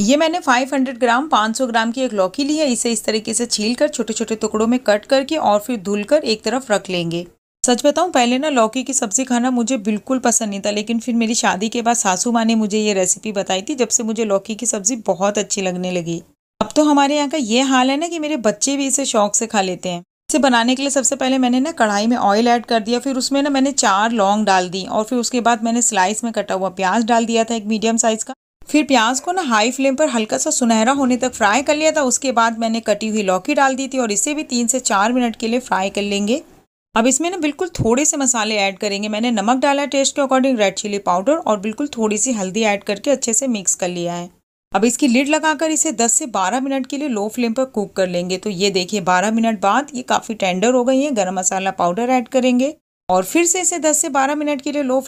ये मैंने 500 ग्राम 500 ग्राम की एक लौकी ली है इसे इस तरीके से छील कर छोटे छोटे टुकड़ों में कट करके और फिर धुल कर एक तरफ रख लेंगे सच बताऊं पहले ना लौकी की सब्ज़ी खाना मुझे बिल्कुल पसंद नहीं था लेकिन फिर मेरी शादी के बाद सासू माँ ने मुझे ये रेसिपी बताई थी जब से मुझे लौकी की सब्ज़ी बहुत अच्छी लगने लगी अब तो हमारे यहाँ का ये हाल है ना कि मेरे बच्चे भी इसे शौक से खा लेते हैं इसे बनाने के लिए सबसे पहले मैंने ना कढ़ाई में ऑयल ऐड कर दिया फिर उसमें ना मैंने चार लौंग डाल दी और फिर उसके बाद मैंने स्लाइस में कटा हुआ प्याज डाल दिया था एक मीडियम साइज़ का फिर प्याज को ना हाई फ्लेम पर हल्का सा सुनहरा होने तक फ्राई कर लिया था उसके बाद मैंने कटी हुई लौकी डाल दी थी और इसे भी तीन से चार मिनट के लिए फ्राई कर लेंगे अब इसमें ना बिल्कुल थोड़े से मसाले ऐड करेंगे मैंने नमक डाला है टेस्ट के अकॉर्डिंग रेड चिली पाउडर और बिल्कुल थोड़ी सी हल्दी ऐड करके अच्छे से मिक्स कर लिया है अब इसकी लिड लगाकर इसे 10 से 12 मिनट के लिए लो फ्लेम पर कुक कर लेंगे तो ये देखिए 12 मिनट बाद ये काफ़ी टेंडर हो गई है गरम मसाला पाउडर ऐड करेंगे और फिर से इसे 10 से 12 मिनट के लिए लो